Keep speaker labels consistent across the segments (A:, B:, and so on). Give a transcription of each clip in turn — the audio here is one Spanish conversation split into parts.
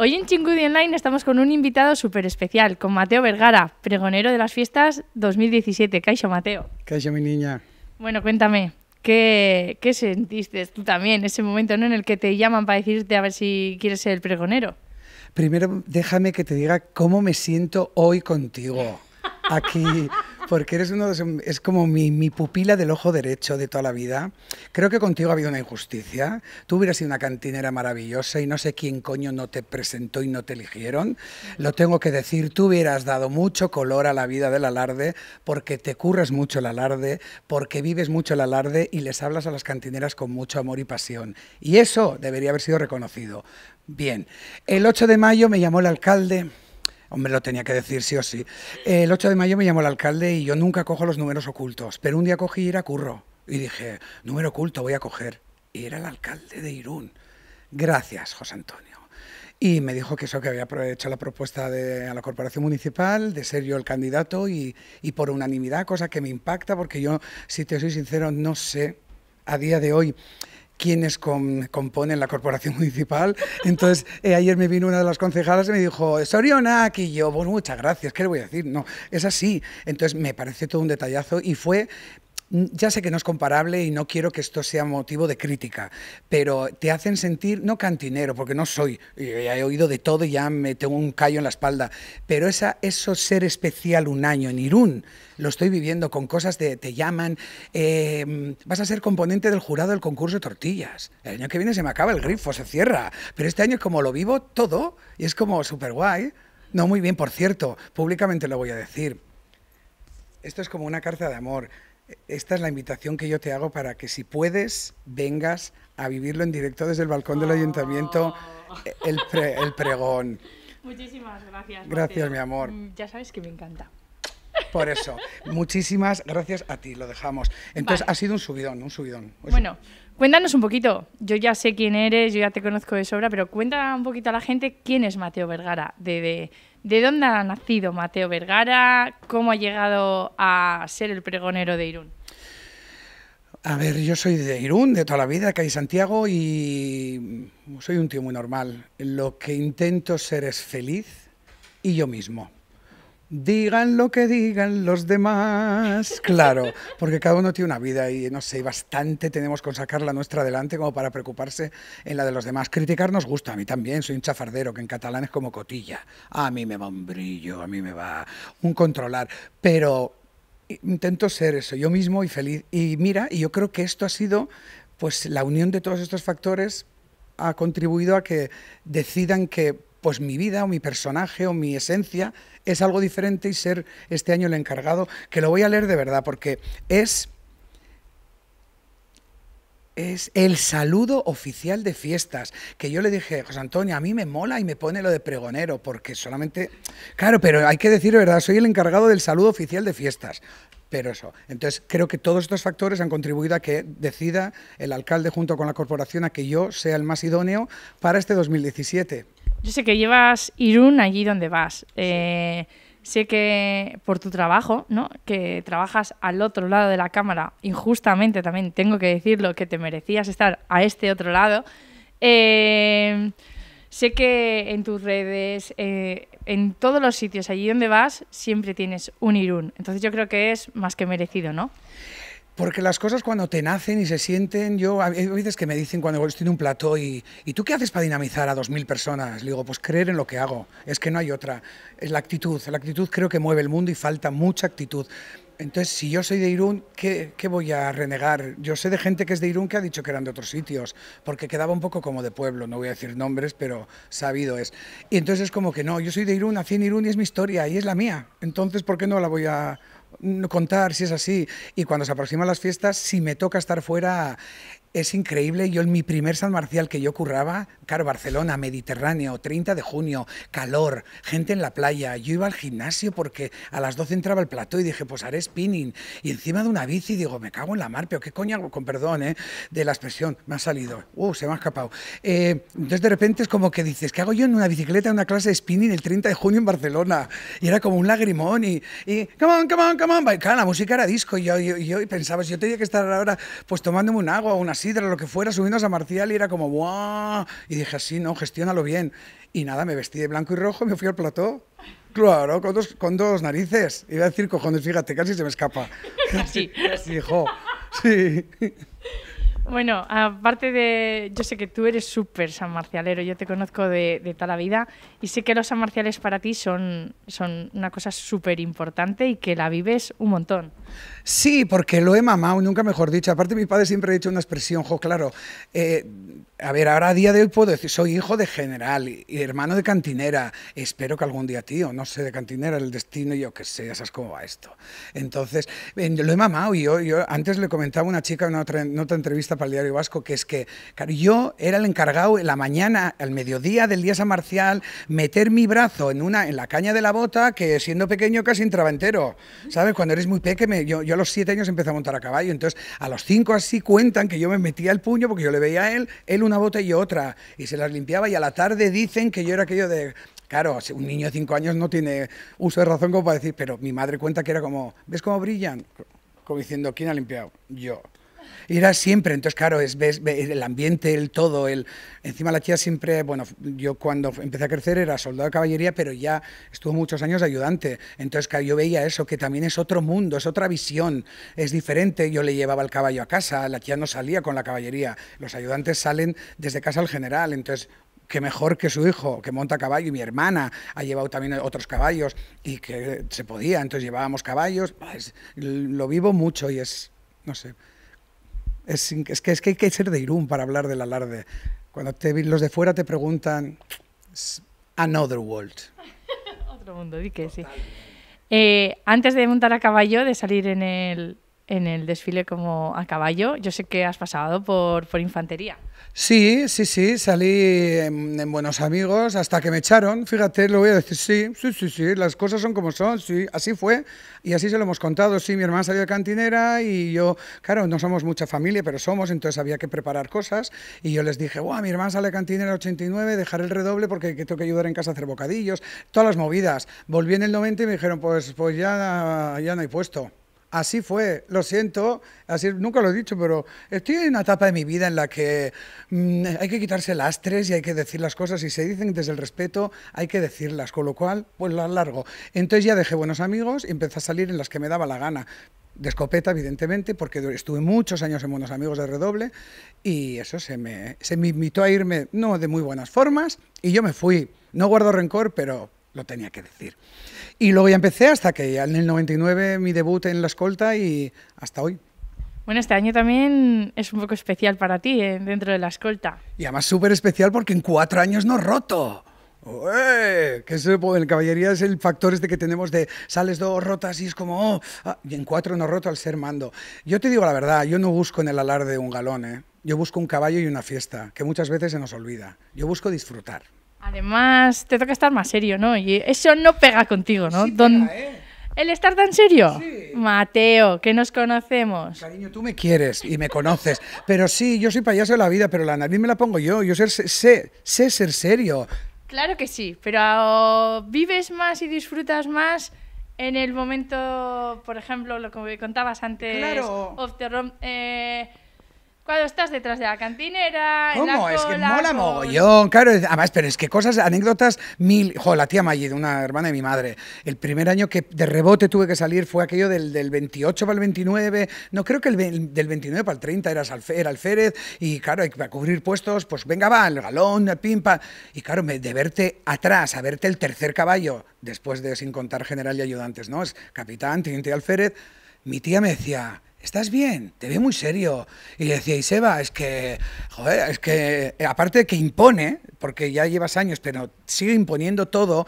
A: Hoy en Chingudi Online estamos con un invitado súper especial, con Mateo Vergara, pregonero de las fiestas 2017. Caixa, Mateo.
B: Caixa, mi niña.
A: Bueno, cuéntame, ¿qué, ¿qué, sentiste tú también ese momento ¿no? en el que te llaman para decirte a ver si quieres ser el pregonero?
B: Primero, déjame que te diga cómo me siento hoy contigo, aquí porque eres uno es como mi, mi, pupila del ojo derecho de toda la vida. Creo que contigo ha habido una injusticia. Tú hubieras sido una cantinera maravillosa y no sé quién coño no te presentó y no te eligieron. Lo tengo que decir, tú hubieras dado mucho color a la vida del alarde porque te curras mucho el alarde, porque vives mucho el alarde y les hablas a las cantineras con mucho amor y pasión. Y eso debería haber sido reconocido. Bien, el 8 de mayo me llamó el alcalde Hombre, lo tenía que decir sí o sí. El 8 de mayo me llamó el alcalde y yo nunca cojo los números ocultos, pero un día cogí y era curro. Y dije, número oculto voy a coger. Y era el alcalde de Irún. Gracias, José Antonio. Y me dijo que eso, que había hecho la propuesta de, a la Corporación Municipal de ser yo el candidato y, y por unanimidad, cosa que me impacta porque yo, si te soy sincero, no sé a día de hoy quienes componen la corporación municipal. Entonces, eh, ayer me vino una de las concejalas y me dijo, Soriona, y yo, bueno, muchas gracias, ¿qué le voy a decir? No, es así. Entonces, me pareció todo un detallazo y fue Mm, ya sé que no es comparable y no quiero que esto sea motivo de crítica, pero te hacen sentir, no cantinero, porque no soy, he oído de todo y ya me tengo un callo en la espalda, pero esa, eso ser especial un año en Irún, lo estoy viviendo con cosas de te llaman, em, vas a ser componente del jurado del concurso de tortillas, el año que viene se me acaba el grifo, se cierra, pero este año es como lo vivo todo y es como súper guay. No, muy bien, por cierto, públicamente lo voy a decir. Esto es como una carta de amor esta es la invitación que yo te hago para que si puedes, vengas a vivirlo en directo desde el balcón del ayuntamiento, oh. el, pregón.
A: Muchísimas gracias. Gracias, mi amor. Mm, ya sabes que me encanta.
B: Por eso, muchísimas gracias a ti, lo dejamos. Entonces, ha sido un subidón, un subidón. Bueno,
A: Cuéntanos un poquito, yo ya sé quién eres, yo ya te conozco de sobra, pero cuenta un poquito a la gente quién es Mateo Vergara, de, dónde ha nacido Mateo Vergara, cómo ha llegado a ser el pregonero de Irún.
B: A ver, yo soy de Irún, de toda la vida, hay Santiago, y soy un tío muy normal. Lo que intento ser es feliz y yo mismo. Digan lo que digan los demás. Claro, porque cada uno tiene una vida y no sé, bastante tenemos con sacar la nuestra adelante como para preocuparse en la de los demás. Criticar nos gusta, a mí también, soy un chafardero, que en catalán es como cotilla. A mí me va un brillo, a mí me va un controlar, pero intento ser eso, yo mismo y feliz. Y mira, y yo creo que esto ha sido pues la unión de todos estos factores ha contribuido a que decidan que pues mi vida o mi personaje o mi esencia es algo diferente y ser este año el encargado, que lo voy a leer de verdad porque es es el saludo oficial de fiestas, que yo le dije, José Antonio, a mí me mola y me pone lo de pregonero, porque solamente, claro, pero hay que decir verdad, soy el encargado del saludo oficial de fiestas. Pero eso, entonces creo que todos estos factores han contribuido a que decida el alcalde junto con la corporación a que yo sea el más idóneo para este 2017.
A: Yo sé que llevas Irún allí donde vas. Eh, sé que por tu trabajo, ¿no? Que trabajas al otro lado de la cámara, injustamente también tengo que decirlo, que te merecías estar a este otro lado. Eh, sé que en tus redes, eh, en todos los sitios allí donde vas, siempre tienes un Irún. Entonces yo creo que es más que merecido, ¿no?
B: Porque las cosas cuando te nacen y se sienten, yo hay veces que me dicen cuando estoy en un plató y, y ¿tú qué haces para dinamizar a 2.000 personas? Le digo, pues creer en lo que hago, es que no hay otra. Es la actitud, la actitud creo que mueve el mundo y falta mucha actitud. Entonces, si yo soy de Irún, ¿qué, ¿qué, voy a renegar? Yo sé de gente que es de Irún que ha dicho que eran de otros sitios, porque quedaba un poco como de pueblo, no voy a decir nombres, pero sabido es. Y entonces es como que no, yo soy de Irún, nací en Irún y es mi historia y es la mía. Entonces, ¿por qué no la voy a, contar si es así. Y cuando se aproximan las fiestas, si me toca estar fuera, es increíble. Yo en mi primer San Marcial que yo curraba, claro, Barcelona, Mediterráneo, 30 de junio, calor, gente en la playa. Yo iba al gimnasio porque a las 12 entraba el plató y dije, pues haré spinning. Y encima de una bici digo, me cago en la mar, pero qué coño con perdón, eh, de la expresión, me ha salido, uh, se me ha escapado. Eh, entonces de repente es como que dices, ¿qué hago yo en una bicicleta en una clase de spinning el 30 de junio en Barcelona? Y era como un lagrimón y, y come on, come on, la música era disco y yo, yo, yo pensaba, si yo tenía que estar ahora pues tomándome un agua una sidra, lo que fuera, subiéndose a Marcial y era como, ¡buah! Y dije, así, no, gestiónalo bien. Y nada, me vestí de blanco y rojo y me fui al plató. Claro, con dos, con dos narices. Iba a decir cojones, fíjate, casi se me escapa. sí Sí.
A: Bueno, aparte de. Yo sé que tú eres súper san marcialero, yo te conozco de, de, toda la vida y sé que los san marciales para ti son, son una cosa súper importante y que la vives un montón.
B: Sí, porque lo he mamado, nunca mejor dicho. Aparte, mi padre siempre ha dicho una expresión, jo, claro, eh, a ver, ahora a día de hoy puedo decir, soy hijo de general y hermano de cantinera, espero que algún día tío, no sé, de cantinera, el destino, yo qué sé, ya sabes cómo va esto. Entonces, lo he mamado y yo, yo antes le comentaba a una chica en otra, entrevista para el Diario Vasco, que es que yo era el encargado en la mañana, al mediodía del día San Marcial, meter mi brazo en, una, en la caña de la bota, que siendo pequeño casi entraba entero, ¿sabes? Cuando eres muy pequeño, yo, yo a los siete años empecé a montar a caballo, entonces a los cinco así cuentan que yo me metía el puño porque yo le veía a él, él una bota y otra, y se las limpiaba, y a la tarde dicen que yo era aquello de, Claro, un niño de cinco años no tiene uso de razón como para decir, pero mi madre cuenta que era como, ¿ves cómo brillan? Como diciendo, ¿quién ha limpiado? Yo. Era siempre, entonces claro, es, el ambiente, el todo, el... Encima la tía siempre, bueno, yo cuando empecé a crecer era soldado de caballería, pero ya estuvo muchos años ayudante. Entonces yo veía eso, que también es otro mundo, es otra visión, es diferente. Yo le llevaba el caballo a casa, la tía no salía con la caballería, los ayudantes salen desde casa al general, entonces que mejor que su hijo, que monta caballo, y mi hermana ha llevado también otros caballos, y que se podía, entonces llevábamos caballos, pues, lo vivo mucho y es, no sé, es, que, es que hay que ser de Irún para hablar del alarde. Cuando los de fuera te preguntan, another world.
A: Otro mundo, di que sí. Eh, antes de montar a caballo, de salir en el, en el desfile como a caballo. Yo sé que has pasado por, por infantería.
B: Sí, sí, sí, salí en, Buenos Amigos hasta que me echaron. Fíjate, lo voy a decir, sí, sí, sí, sí, las cosas son como son, sí, así fue y así se lo hemos contado. Sí, mi hermana salió de cantinera y yo, claro, no somos mucha familia, pero somos, entonces había que preparar cosas y yo les dije, guau, mi hermana sale de cantinera 89, dejaré el redoble porque tengo que ayudar en casa a hacer bocadillos, todas las movidas. Volví en el 90 y me dijeron, pues, pues ya, ya no hay puesto. Así fue, lo siento, así nunca lo he dicho, pero estoy en una etapa de mi vida en la que mm, hay que quitarse lastres y hay que decir las cosas. Y se dicen desde el respeto, hay que decirlas, con lo cual, pues las largo. Entonces ya dejé buenos amigos y empecé a salir en las que me daba la gana. De escopeta, evidentemente, porque estuve muchos años en Buenos Amigos de Redoble y eso se me, se me invitó a irme, no de muy buenas formas, y yo me fui. No guardo rencor, pero lo tenía que decir. Y luego ya empecé hasta que en el 99 mi debut en la escolta y hasta hoy.
A: Bueno, este año también es un poco especial para ti eh, dentro de la escolta.
B: Y además súper especial porque en cuatro años no roto. que eso pues, en caballería es el factor este que tenemos de sales dos rotas y es como, oh, ah, y en cuatro no roto al ser mando. Yo te digo la verdad, yo no busco en el alarde un galón, eh. yo busco un caballo y una fiesta, que muchas veces se nos olvida. Yo busco disfrutar.
A: Además, te toca estar más serio, ¿no? Y eso no pega contigo, ¿no? ¿eh? ¿El estar tan serio? Mateo, que nos conocemos. Cariño, tú me
B: quieres y me conoces. pero sí, yo soy payaso de la vida, pero la nariz me la pongo yo. Yo sé, ser serio.
A: Claro que sí, pero vives más y disfrutas más en el momento, por ejemplo, lo que contabas antes, claro. eh, cuando estás detrás de la cantinera. En la cola, es que mola
B: mogollón, claro. Además, pero es que cosas, anécdotas mil. Jo, la tía de una hermana de mi madre. El primer año que de rebote tuve que salir fue aquello del, 28 para el 29. No, creo que el, del 29 para el 30 era, era alférez. Y claro, que cubrir puestos, pues venga, va, el galón, el pimpa. Y claro, de verte atrás, a verte el tercer caballo, después de sin contar general y ayudantes, ¿no? Es capitán, teniente y alférez. Mi tía me decía ¿estás bien? Te ve muy serio. Y decía Seba, es que, joder, es que, aparte de que impone, porque ya llevas años, pero sigue imponiendo todo,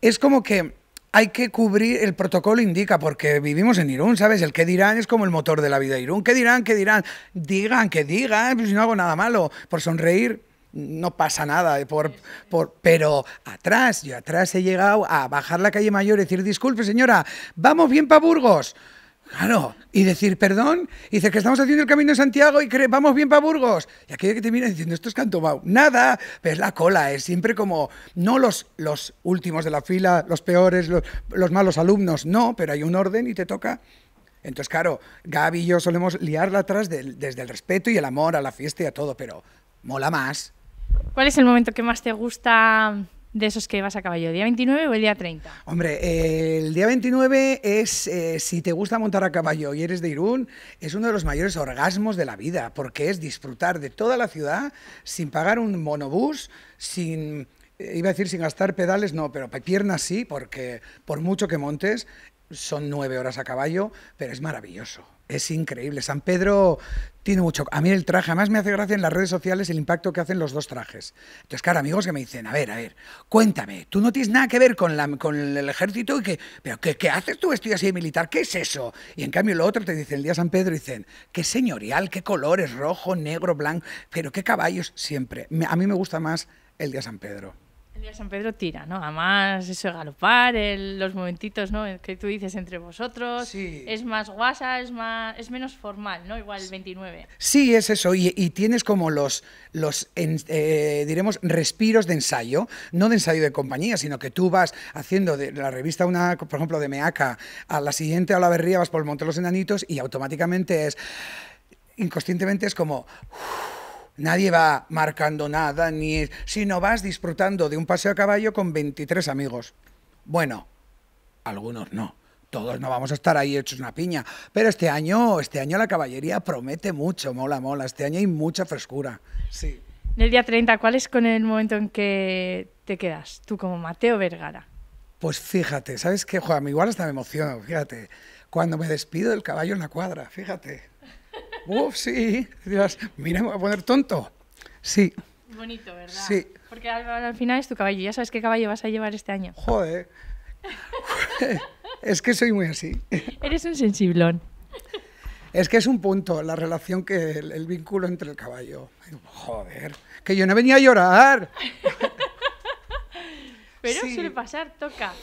B: es como que hay que cubrir, el protocolo indica, porque vivimos en Irún, ¿sabes? El que dirán es como el motor de la vida de Irún. ¿Qué dirán? ¿Qué dirán? Digan, que digan, pues no hago nada malo. Por sonreír no pasa nada. Eh, por, por, pero atrás, yo atrás he llegado a bajar la calle mayor y decir, disculpe señora, vamos bien para Burgos. Claro, y decir perdón, y decir que estamos haciendo el camino de Santiago y que vamos bien para Burgos. Y aquello que te viene diciendo, esto es va Nada, pues es la cola, es siempre como, no los, los últimos de la fila, los peores, los, malos alumnos, no, pero hay un orden y te toca. Entonces, claro, Gaby y yo solemos liarla atrás desde el respeto y el amor a la fiesta y a todo, pero mola más.
A: ¿Cuál es el momento que más te gusta de esos que vas a caballo? ¿Día 29 o el día 30?
B: Hombre, eh, el día 29 es, eh, si te gusta montar a caballo y eres de Irún, es uno de los mayores orgasmos de la vida, porque es disfrutar de toda la ciudad sin pagar un monobús, sin... Eh, iba a decir sin gastar pedales, no, pero piernas sí, porque por mucho que montes, son nueve horas a caballo, pero es maravilloso es increíble. San Pedro tiene mucho. A mí el traje, además me hace gracia en las redes sociales el impacto que hacen los dos trajes. Entonces, claro, amigos que me dicen, a ver, a ver, cuéntame, tú no tienes nada que ver con, la, con el ejército y que, pero ¿qué, haces tú Estoy así de militar? ¿Qué es eso? Y en cambio lo otro te dicen, el día San Pedro, dicen, qué señorial, qué colores, rojo, negro, blanco, pero qué caballos siempre. A mí me gusta más el día San Pedro.
A: El día de San Pedro tira, ¿no? Además, eso galopar, los momentitos, ¿no? que tú dices entre vosotros. Es más guasa, es, más, es menos formal, ¿no? Igual el 29. Sí,
B: es eso. Y, tienes como los, los eh, diremos, respiros de ensayo. No de ensayo de compañía, sino que tú vas haciendo de la revista, una, por ejemplo, de Meaca, a la siguiente a la berría vas por el Monte de los Enanitos y automáticamente es... Inconscientemente es como... Nadie va marcando nada, ni no vas disfrutando de un paseo a caballo con 23 amigos. Bueno, algunos no. Todos no vamos a estar ahí hechos una piña, pero este año, este año la caballería promete mucho, mola, mola. Este año hay mucha frescura. Sí.
A: En el día 30, ¿cuál es con el momento en que te quedas tú como Mateo Vergara?
B: Pues fíjate, ¿sabes qué? Juan, igual hasta me emociono, fíjate. Cuando me despido del caballo en la cuadra, fíjate. Uf, sí. dirás, mira, me voy a poner tonto. Sí. Bonito, ¿verdad? Sí.
A: Porque al, final es tu caballo. Ya sabes qué caballo vas a llevar este año. Joder.
B: es que soy muy así. Eres un sensiblón. Es que es un punto, la relación que el, vínculo entre el caballo. Joder, que yo no venía a llorar.
A: Pero suele pasar, toca.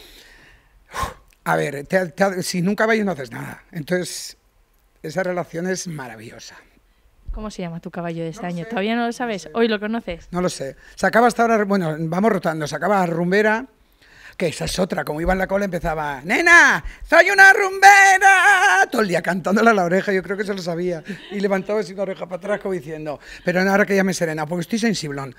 B: A ver, sin un si nunca caballo no haces nada. Entonces, esa relación es maravillosa.
A: ¿Cómo se llama tu caballo de este año? ¿Todavía no lo sabes? ¿Hoy lo conoces?
B: No lo sé. Se acaba hasta ahora, bueno, vamos rotando. Se acaba Rumbera, que esa es otra. Como iba en la cola empezaba, ¡Nena, soy una rumbera! Todo el día cantándola a la oreja, yo creo que se lo sabía. Y levantaba sin oreja para atrás como diciendo, pero ahora que ya me serena, porque estoy sensiblón.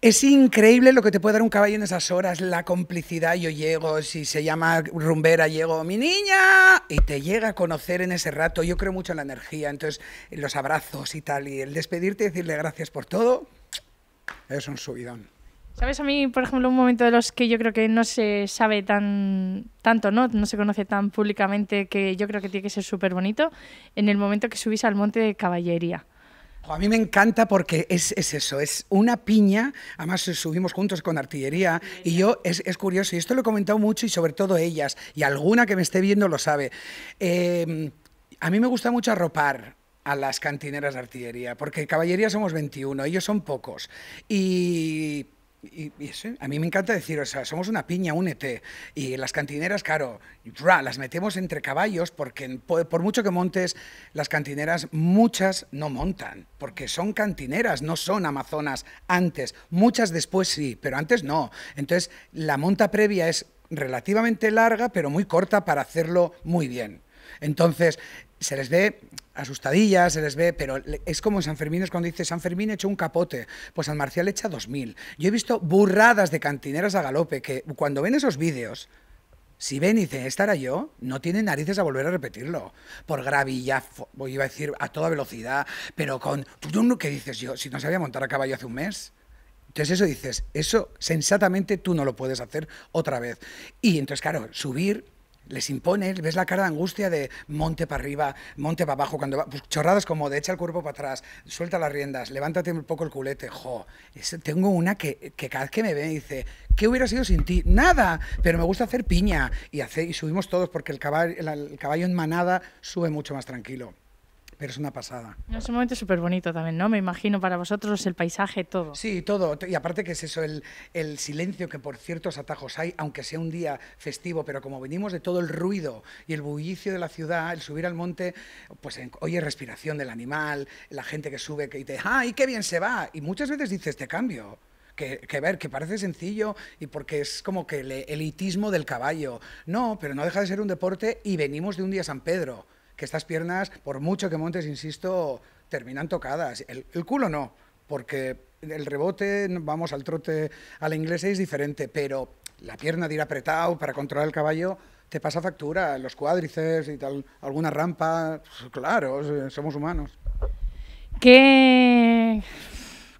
B: Es increíble lo que te puede dar un caballo en esas horas, la complicidad. Yo llego, si se llama rumbera, llego, mi niña, y te llega a conocer en ese rato. Yo creo mucho en la energía, entonces los abrazos y tal, y el despedirte y decirle gracias por todo, es un subidón.
A: ¿Sabes? A mí, por ejemplo, un momento de los que yo creo que no se sabe tan tanto, ¿no? No se conoce tan públicamente que yo creo que tiene que ser súper bonito, en el momento que subís al monte de caballería. Oh, a mí me encanta porque es, eso, es una piña, además subimos juntos con artillería
B: y yo, es, curioso, y esto lo he comentado mucho y sobre todo ellas, y alguna que me esté viendo lo sabe. Em, a mí me gusta mucho arropar, a las cantineras de artillería, porque caballería somos 21, ellos son pocos. Y a mí me encanta decir, o sea, somos una piña, únete. Y las cantineras, claro, las metemos entre caballos porque por, mucho que montes, las cantineras muchas no montan, porque son cantineras, no son amazonas antes. Muchas después sí, pero antes no. Entonces, la monta previa es relativamente larga, pero muy corta para hacerlo muy bien. Entonces, se les ve asustadillas, se les ve, pero es como San Fermín, es cuando dice San Fermín hecho un capote, pues San Marcial echa 2000. Yo he visto burradas de cantineras a galope que cuando ven esos vídeos, si ven y dicen, estará yo, no tienen narices a volver a repetirlo. Por gravilla, iba a decir a toda velocidad, pero con. que dices yo? Si no sabía montar a caballo hace un mes. Entonces eso dices, eso sensatamente tú no lo puedes hacer otra vez. Y entonces, claro, subir les impone, ves la cara de angustia de monte para arriba, monte para abajo, cuando va, pues, chorradas como de echa el cuerpo para atrás, suelta las riendas, levántate un poco el culete, jo, tengo una que, que, cada vez que me ve dice, ¿qué hubiera sido sin ti? Nada, pero me gusta hacer piña y, hace, y subimos todos porque el caballo en manada sube mucho más tranquilo pero es una pasada.
A: Es un momento súper bonito también, ¿no? Me imagino para vosotros el paisaje, todo. Sí, todo. Y aparte que es eso, el, silencio que
B: por ciertos atajos hay, aunque sea un día festivo, pero como venimos de todo el ruido y el bullicio de la ciudad, el subir al monte, pues oye respiración del animal, la gente que sube que dice, ¡ay, qué bien se va! Y muchas veces dices, te cambio. Que, que, ver, que parece sencillo y porque es como que el elitismo del caballo. No, pero no deja de ser un deporte y venimos de un día a San Pedro que estas piernas, por mucho que montes, insisto, terminan tocadas. El, culo no, porque el rebote, vamos al trote a la inglesa, es diferente, pero la pierna de ir apretado para controlar el caballo te pasa factura, los cuádrices y tal, alguna rampa, pues, claro, somos humanos.
A: ¿Qué...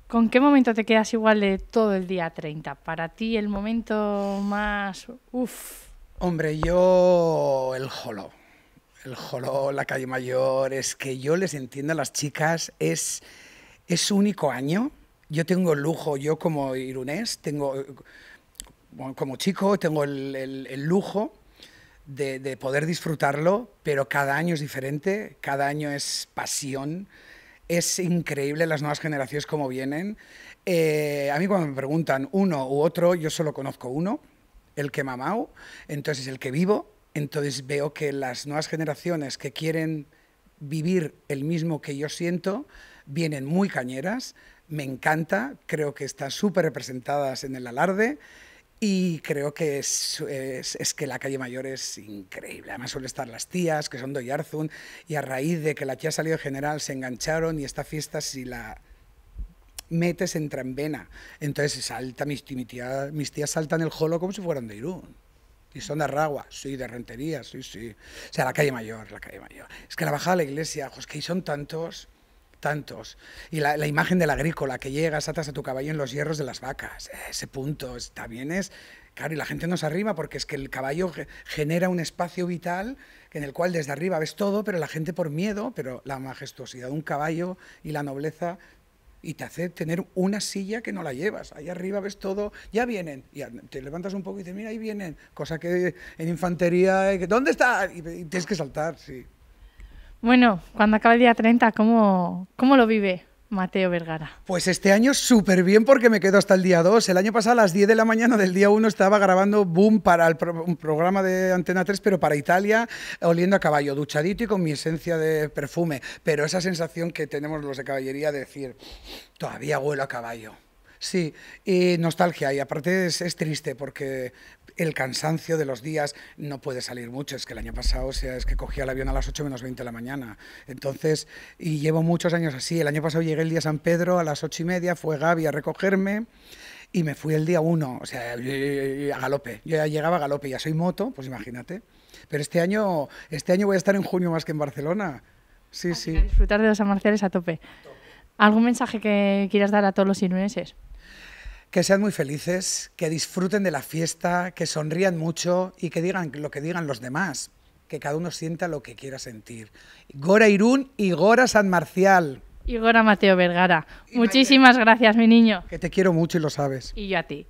A: ¿Con qué momento te quedas igual de todo el día 30? Para ti el momento más... Uf.
B: Hombre, yo el jolo el Joló, la calle mayor, es que yo les entiendo a las chicas, es, es su único año. Yo tengo el lujo, yo como irunés, tengo, como chico, tengo el, lujo de, poder disfrutarlo, pero cada año es diferente, cada año es pasión. Es increíble las nuevas generaciones como vienen. Eh, a mí cuando me preguntan uno u otro, yo solo conozco uno, el que mamau, entonces el que vivo, entonces veo que las nuevas generaciones que quieren vivir el mismo que yo siento vienen muy cañeras, me encanta, creo que están súper representadas en el alarde y creo que es, que la calle mayor es increíble. Además suelen estar las tías, que son de y a raíz de que la tía ha salido general se engancharon y esta fiesta si la metes entra en vena. Entonces salta, mis, mis tías saltan el jolo como si fueran de Irún y son de Arragua, sí, de Rentería, sí, sí. O sea, la calle mayor, la calle mayor. Es que la bajada de la iglesia, pues que ahí son tantos, tantos. Y la, imagen del agrícola, que llegas, atas a tu caballo en los hierros de las vacas, ese punto, también es... Claro, y la gente nos arriba porque es que el caballo genera un espacio vital en el cual desde arriba ves todo, pero la gente por miedo, pero la majestuosidad de un caballo y la nobleza y te hace tener una silla que no la llevas. Ahí arriba ves todo, ya vienen. Y te levantas un poco y dices, mira, ahí vienen. Cosa que en infantería, eh, ¿dónde está? Y, tienes que saltar,
A: sí. Bueno, cuando acaba el día 30, ¿cómo, cómo lo vive? Mateo Vergara.
B: Pues este año súper bien porque me quedo hasta el día 2. El año pasado a las 10 de la mañana del día 1 estaba grabando Boom para el un programa de Antena 3, pero para Italia, oliendo a caballo, duchadito y con mi esencia de perfume. Pero esa sensación que tenemos los de caballería de decir, todavía huelo a caballo. Sí, y nostalgia. Y aparte es, triste porque el cansancio de los días no puede salir mucho. Es que el año pasado, o sea, es que cogía el avión a las 8 menos 20 de la mañana. Entonces, y llevo muchos años así. El año pasado llegué el día San Pedro a las 8 y media, fue Gaby a recogerme y me fui el día 1, o sea, a galope. Yo ya llegaba a galope, ya soy moto, pues imagínate. Pero este año, este año voy a estar en junio más que en Barcelona. Sí, ah, sí. Disfrutar
A: de los marciales a tope. ¿Algún mensaje que quieras dar a todos los sinuenses
B: que sean muy felices, que disfruten de la fiesta, que sonrían mucho y que digan lo que digan los demás, que cada uno sienta lo que quiera sentir. Gora Irún y Gora San Marcial.
A: Y Gora Mateo Vergara. Muchísimas gracias, mi niño. Que te quiero mucho y lo sabes. Y yo a ti.